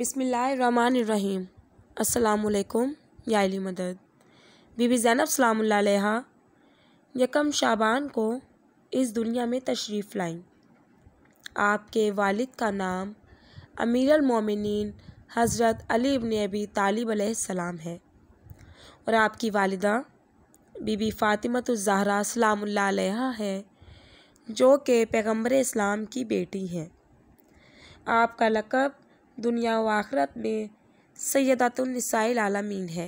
बिसमीम् अल्लाम याली मदद बीबी ज़ैनब सलाम्हा यकम शाबान को इस दुनिया में तशरीफ़ लाई आपके वालिद का नाम अमीर मोमिन हज़रत अली इबन अबी तालिब सलाम है और आपकी वालदा बीबी फ़ातिमतज़हरा सलाम्हा है जो कि पैगम्बर इस्लाम की बेटी हैं आपका लकब दुनिया व आखरत में सैदातुलनसाइल आलमीन है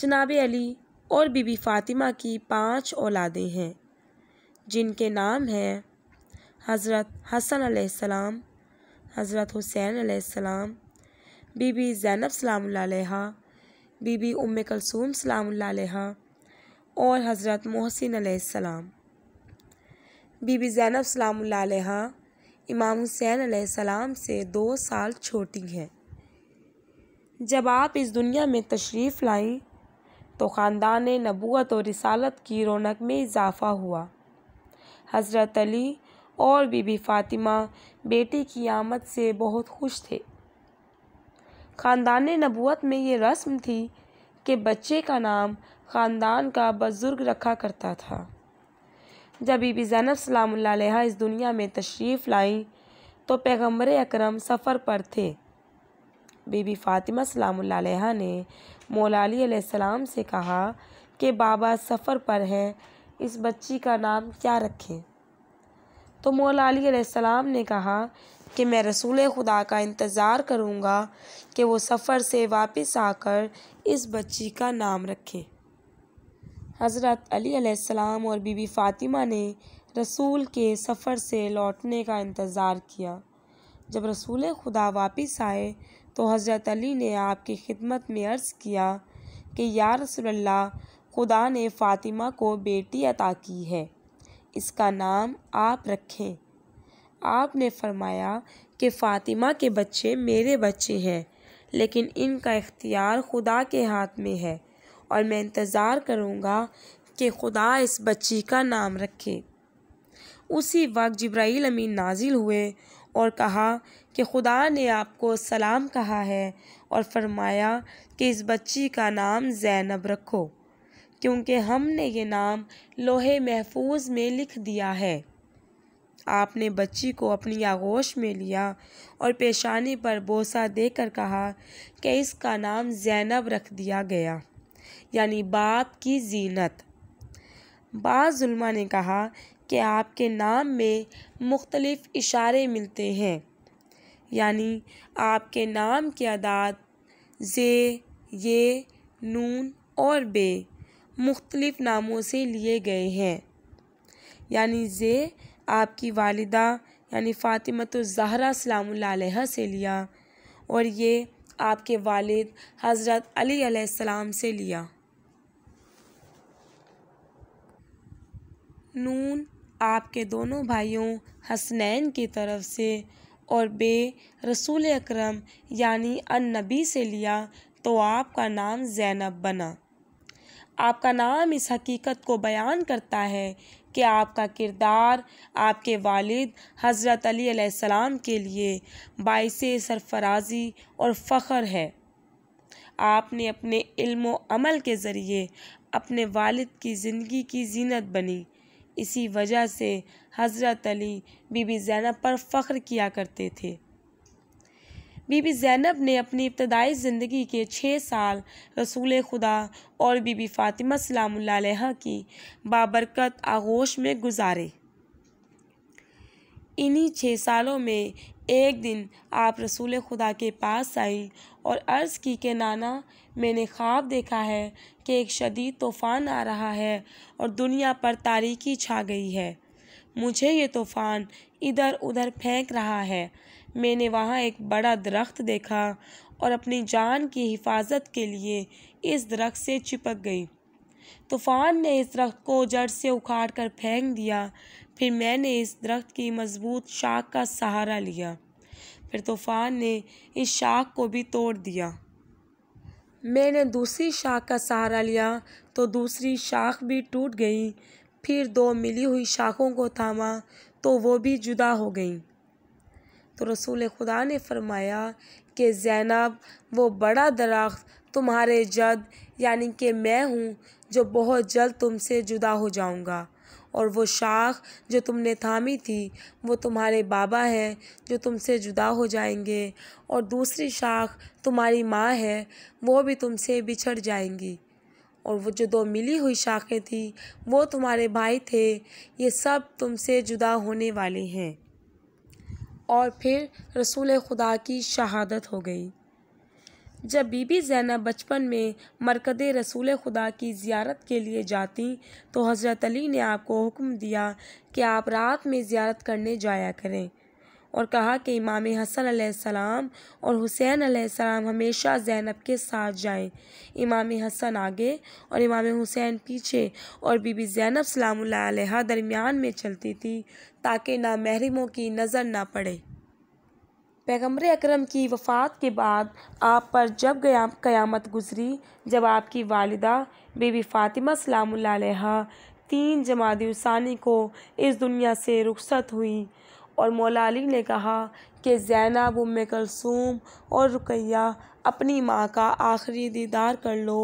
जनाब अली और बीबी फ़ातिमा की पांच औलादें हैं जिनके नाम हैं हज़रत हसन सलाम हज़रत हुसैन सलाम बीबी ज़ैनब सलाम बीबी उम कलसूम सलाम और हज़रत मोहसिन सलाम बीबी ज़ैनब सलाम इमाम हुसैन सलाम से दो साल छोटी हैं जब आप इस दुनिया में तशरीफ़ लाई तो ख़ानदान नबूत और रिसालत की रौनक में इजाफ़ा हुआ हज़रत अली और बीबी फ़ातिमा बेटी की आमद से बहुत खुश थे ख़ानदान नबूत में ये रस्म थी कि बच्चे का नाम ख़ानदान का बुज़ुर्ग रखा करता था जब बीबी ज़ैनब सलाम इस दुनिया में तशरीफ़ लाई तो पैगम्बर अकरम सफ़र पर थे बीबी फ़ातिमा सलाम ने मौलाली सलाम से कहा कि बाबा सफ़र पर हैं इस बच्ची का नाम क्या रखें तो मौलाली सलाम ने कहा कि मैं रसूल खुदा का इंतज़ार करूँगा कि वो सफ़र से वापस आकर इस बच्ची का नाम रखें हज़रत अली और बीबी फ़ातिमा ने रसूल के सफ़र से लौटने का इंतज़ार किया जब रसूल खुदा वापस आए तो हज़रत अली ने आपकी खिदमत में अर्ज़ किया कि या रसोल्ला खुदा ने फ़ातिमा को बेटी अता की है इसका नाम आप रखें आपने फरमाया कि फ़ातिमा के बच्चे मेरे बच्चे हैं लेकिन इनका इख्तियार खुदा के हाथ में है और मैं इंतज़ार करूँगा कि खुदा इस बच्ची का नाम रखे उसी वक्त जब्राइल अमीन नाजिल हुए और कहा कि खुदा ने आपको सलाम कहा है और फरमाया कि इस बच्ची का नाम ज़ैनब रखो क्योंकि हमने ये नाम लोहे महफूज में लिख दिया है आपने बच्ची को अपनी आगोश में लिया और पेशानी पर बोसा देकर कहा कि इसका नाम जैनब रख दिया गया यानी बाप की जीनत बाज़ुलमा ने कहा कि आपके नाम में मुख्तलिफ़ इशारे मिलते हैं यानी आपके नाम के अदाद जे ये नून और बे मुख्तलिफ़ नामों से लिए गए हैं यानी जे आपकी वालिदा यानी फ़ातिमत ज़हरा सलाम से लिया और ये आपके वालिद हज़रत अली सलाम से लिया नून आपके दोनों भाइयों हसनैन की तरफ से और बे रसूल अक्रम यानी अन नबी से लिया तो आपका नाम ज़ैनब बना आपका नाम इस हकीकत को बयान करता है कि आपका किरदार आपके वालिद हज़रत अली अलैहिस्सलाम के लिए बायस सरफराजी और फ़ख्र है आपने अपने इल्म अमल के ज़रिए अपने वालिद की ज़िंदगी की जीनत बनी इसी वजह से हज़रत अली बीबी ज़ैनब पर फ़ख्र किया करते थे बीबी ज़ैनब ने अपनी इब्तदाई ज़िंदगी के छः साल रसूल खुदा और बीबी फ़ातिमा सलाम की बाबरकत आगोश में गुजारे इन्हीं छः सालों में एक दिन आप रसूल खुदा के पास आई और अर्ज़ की कि नाना मैंने ख्वाब देखा है कि एक शदीद तूफ़ान आ रहा है और दुनिया पर तारीकी छा गई है मुझे ये तूफ़ान इधर उधर फेंक रहा है मैंने वहाँ एक बड़ा दरख्त देखा और अपनी जान की हिफाजत के लिए इस दरख्त से चिपक गई तूफ़ान ने इस दरख्त को जड़ से उखाड़ कर फेंक दिया फिर मैंने इस दरख्त की मज़बूत शाख का सहारा लिया फिर तूफ़ान ने इस शाख को भी तोड़ दिया मैंने दूसरी शाख का सहारा लिया तो दूसरी शाख भी टूट गई फिर दो मिली हुई शाखों को थामा तो वो भी जुदा हो गई तो रसूल खुदा ने फरमाया कि जैनब वो बड़ा दरख्त तुम्हारे जद यानी कि मैं हूँ जो बहुत जल्द तुमसे जुदा हो जाऊँगा और वो शाख जो तुमने थामी थी वो तुम्हारे बाबा हैं जो तुमसे जुदा हो जाएंगे और दूसरी शाख तुम्हारी माँ है वो भी तुमसे बिछड़ जाएंगी और वो जो दो मिली हुई शाखें थी वो तुम्हारे भाई थे ये सब तुमसे जुदा होने वाले हैं और फिर रसूल खुदा की शहादत हो गई जब बीबी ज़ैनब बचपन में मरकद रसूल खुदा की ज़्यारत के लिए जाती तो हज़रत अली ने आपको हुक्म दिया कि आप रात में ज़्यारत करने जाया करें और कहा कि इमाम हसन आसमाम और हुसैन आसमाम हमेशा ज़ैनब के साथ जाएं इमाम हसन आगे और इमाम हुसैन पीछे और बीबी ज़ैनब सलाम दरमियान में चलती थी ताकि ना महरमों की नज़र ना पड़े पैगम्बर अकरम की वफ़ात के बाद आप पर जब गया क़यामत गुजरी जब आपकी वालदा बीबी फ़ातिमा सलाम तीन जमादी उसानी को इस दुनिया से रुखसत हुई और मौला ने कहा कि जैनब उम कलसूम और रुकैया अपनी माँ का आखिरी दीदार कर लो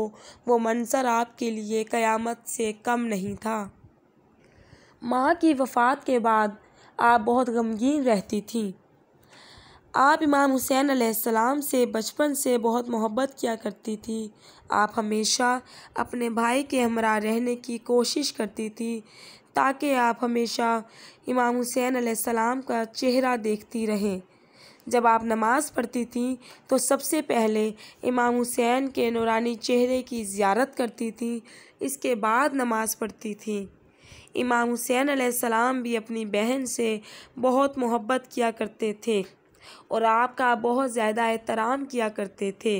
वो मंसर आपके लिए क़यामत से कम नहीं था माँ की वफ़ात के बाद आप बहुत गमगीन रहती थीं आप इमाम हुसैन अलैहिस्सलाम से बचपन से बहुत मोहब्बत किया करती थी आप हमेशा अपने भाई के हमरा रहने की कोशिश करती थी ताकि आप हमेशा इमाम हुसैन अलैहिस्सलाम का चेहरा देखती रहें जब आप नमाज़ पढ़ती थी तो सबसे पहले इमाम हुसैन के नौरानी चेहरे की ज़्यारत करती थी इसके बाद नमाज़ पढ़ती थी इमाम हुसैन अलैहिस्सलाम भी अपनी बहन से बहुत मोहब्बत किया करते थे और आपका बहुत ज़्यादा एहतराम किया करते थे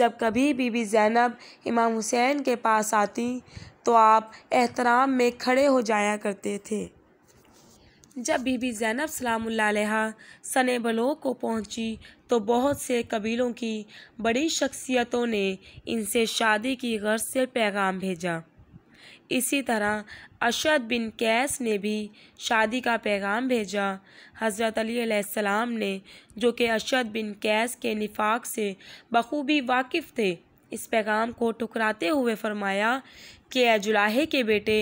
जब कभी बीबी ज़ैनब इमाम हुसैन के पास आती तो आप एहतराम में खड़े हो जाया करते थे जब बीबी ज़ैनब सलामुल्लाहा सन बलों को पहुंची तो बहुत से कबीलों की बड़ी शख्सियतों ने इनसे शादी की गर्ज से पैगाम भेजा इसी तरह अशद बिन कैस ने भी शादी का पैगाम भेजा हज़रत अलीसम ने जो कि अशद बिन कैस के निफाक से बखूबी वाकिफ़ थे इस पैगाम को ठुकराते हुए फरमाया कि अजुलाहे के बेटे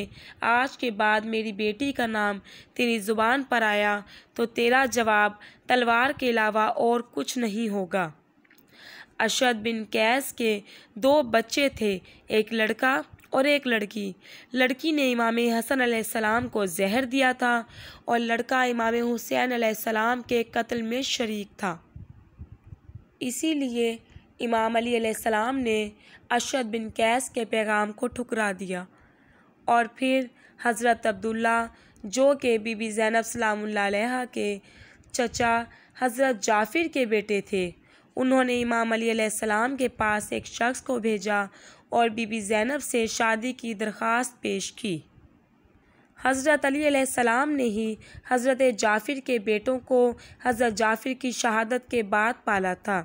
आज के बाद मेरी बेटी का नाम तेरी ज़ुबान पर आया तो तेरा जवाब तलवार के अलावा और कुछ नहीं होगा अशद बिन कैस के दो बच्चे थे एक लड़का और एक लड़की लड़की ने इमाम हसन सलाम को जहर दिया था और लड़का इमाम हुसैन सलाम के कत्ल में शरीक था इसीलिए इमाम अली सलाम ने अशद बिन कैस के पैगाम को ठुकरा दिया और फिर हज़रत अब्दुल्ला जो के बीबी जैनब सलाम के चचा हज़रत जाफिर के बेटे थे उन्होंने इमाम अलीसम के पास एक शख्स को भेजा और बीबी ज़ैनब से शादी की दरख्वास्त पेश की हज़रत अलीसम ने ही हज़रत जाफ़िर के बेटों को हज़रत जाफ़िर की शहादत के बाद पाला था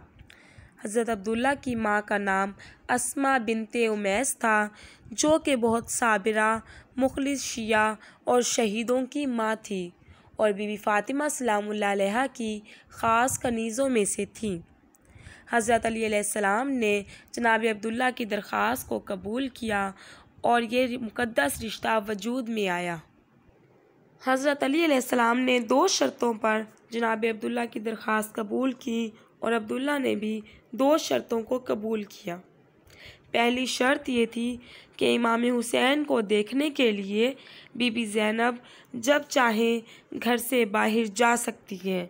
हज़रत अब्दुल्ला की माँ का नाम असमा बिनते उमैस था जो कि बहुत साबिरा मुखलिस शिया और शहीदों की माँ थी और बीबी फ़ातिमा सलाम की ख़ास कनीज़ों में से थी हज़रत अलीसम ने जनाब अब्दुल्ला की दरख्वास को कबूल किया और ये मुक़दस रिश्ता वजूद में आया हज़रत अलीसम ने दो शर्तों पर जनाब अब्दुल्ला की दरख्वास कबूल की और अब्दुल्ला ने भी दो शर्तों को कबूल किया पहली शर्त ये थी कि इमाम हुसैन को देखने के लिए बीबी जैनब जब चाहें घर से बाहर जा सकती है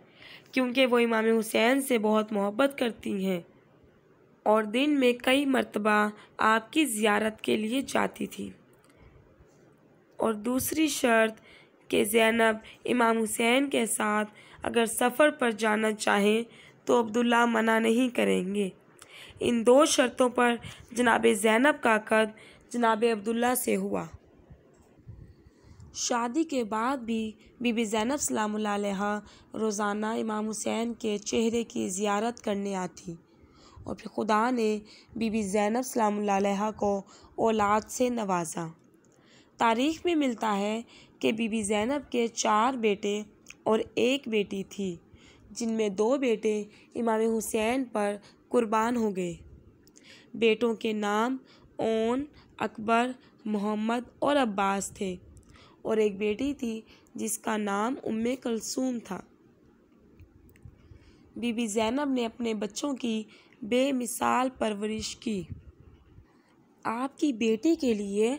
क्योंकि वो इमाम हुसैन से बहुत मोहब्बत करती हैं और दिन में कई मरतबा आपकी ज़्यारत के लिए जाती थी और दूसरी शर्त कि जैनब इमाम हुसैन के साथ अगर सफ़र पर जाना चाहें तो अब्दुल्ला मना नहीं करेंगे इन दो शर्तों पर जनाब जैनब का कद जनाब अब्दुल्ला से हुआ शादी के बाद भी बीबी ज़ैनब सलाम रोज़ाना इमाम हुसैन के चेहरे की ज़ियारत करने आती और फिर खुदा ने बीबी ज़ैनब सलाम को औलाद से नवाजा तारीख़ में मिलता है कि बीबी ज़ैनब के चार बेटे और एक बेटी थी जिनमें दो बेटे इमाम हुसैन पर कुर्बान हो गए बेटों के नाम ओन अकबर मोहम्मद और अब्बास थे और एक बेटी थी जिसका नाम उम्म कलसूम था बीबी जैनब ने अपने बच्चों की बेमिसाल परवरिश की आपकी बेटी के लिए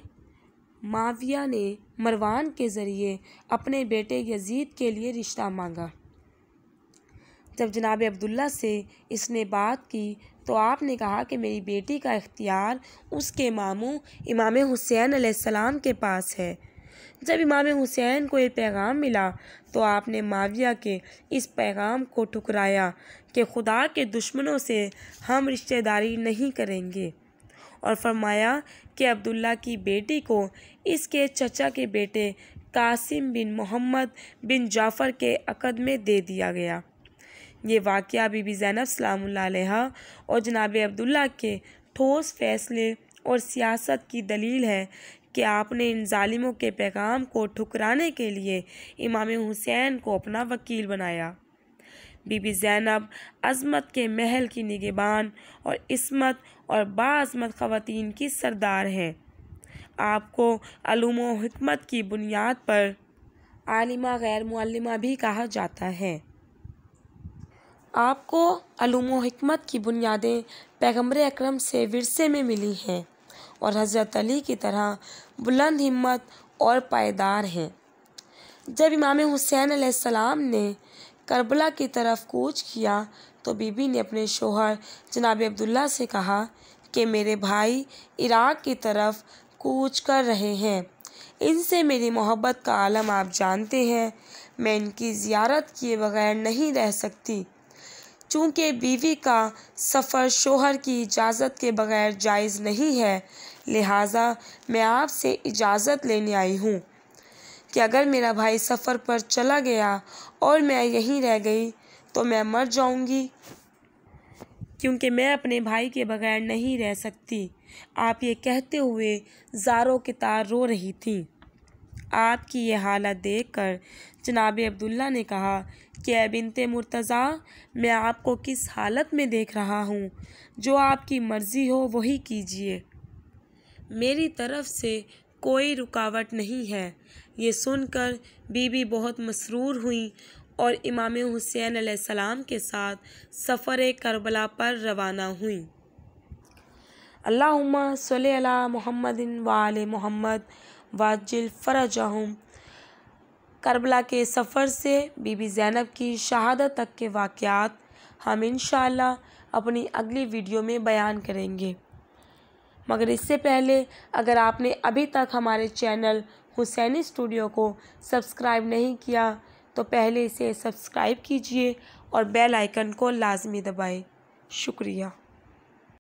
माविया ने मरवान के ज़रिए अपने बेटे यजीद के लिए रिश्ता मांगा जब जनाब अब्दुल्ला से इसने बात की तो आपने कहा कि मेरी बेटी का इख्तियार उसके मामू इमाम हुसैन सलाम के पास है जब इमाम हुसैन को ये पैगाम मिला तो आपने माविया के इस पैगाम को ठुकराया कि खुदा के दुश्मनों से हम रिश्तेदारी नहीं करेंगे और फरमाया कि अब्दुल्ला की बेटी को इसके चचा के बेटे कासिम बिन मोहम्मद बिन जाफ़र के अकद में दे दिया गया ये वाक़ बीबी जैनब सलाम और जनाब अब्दुल्ला के ठोस फैसले और सियासत की दलील है कि आपने इन ालिमों के पैगाम को ठुकराने के लिए इमाम हुसैन को अपना वकील बनाया बीबी जैनब अजमत के महल की निगेबान और इसमत और बाज़मत ख़वान की सरदार हैं आपको अलूम हमत की बुनियाद पर आलिमा गैर मुआलिमा भी कहा जाता है आपको अलूम हमत की बुनियादें पैगम्बर अक्रम से विरसे में मिली हैं और हज़रत अली की तरह बुलंद हिम्मत और पायदार हैं जब इमाम हुसैन आसमाम ने करबला की तरफ कूच किया तो बीबी ने अपने शोहर जनाब अब्दुल्ला से कहा कि मेरे भाई इराक की तरफ कूच कर रहे हैं इनसे मेरी मोहब्बत का आलम आप जानते हैं मैं इनकी ज़्यारत किए बगैर नहीं रह सकती चूँकि बीवी का सफ़र शोहर की इजाज़त के बग़ैर जायज़ नहीं है लिहाजा मैं आपसे इजाज़त लेने आई हूँ कि अगर मेरा भाई सफ़र पर चला गया और मैं यहीं रह गई तो मैं मर जाऊँगी क्योंकि मैं अपने भाई के बगैर नहीं रह सकती आप ये कहते हुए जारों कितार तार रो रही थी आपकी ये हालत देखकर जनाब अब्दुल्ला ने कहा कि अबिनते मुर्तज़ा मैं आपको किस हालत में देख रहा हूँ जो आपकी मर्ज़ी हो वही कीजिए मेरी तरफ से कोई रुकावट नहीं है ये सुनकर बीबी बहुत मसरूर हुई और इमाम हुसैन आसमाम के साथ सफ़र करबला पर रवाना हुई अल्लाम सल मोहम्मद वाल मोहम्मद वाजिल फ़रजहम करबला के सफ़र से बीबी ज़ैनब की शहादत तक के वाक़ात हम इन अपनी अगली वीडियो में बयान करेंगे मगर इससे पहले अगर आपने अभी तक हमारे चैनल हुसैनी स्टूडियो को सब्सक्राइब नहीं किया तो पहले इसे सब्सक्राइब कीजिए और बेल आइकन को लाजमी दबाएं शुक्रिया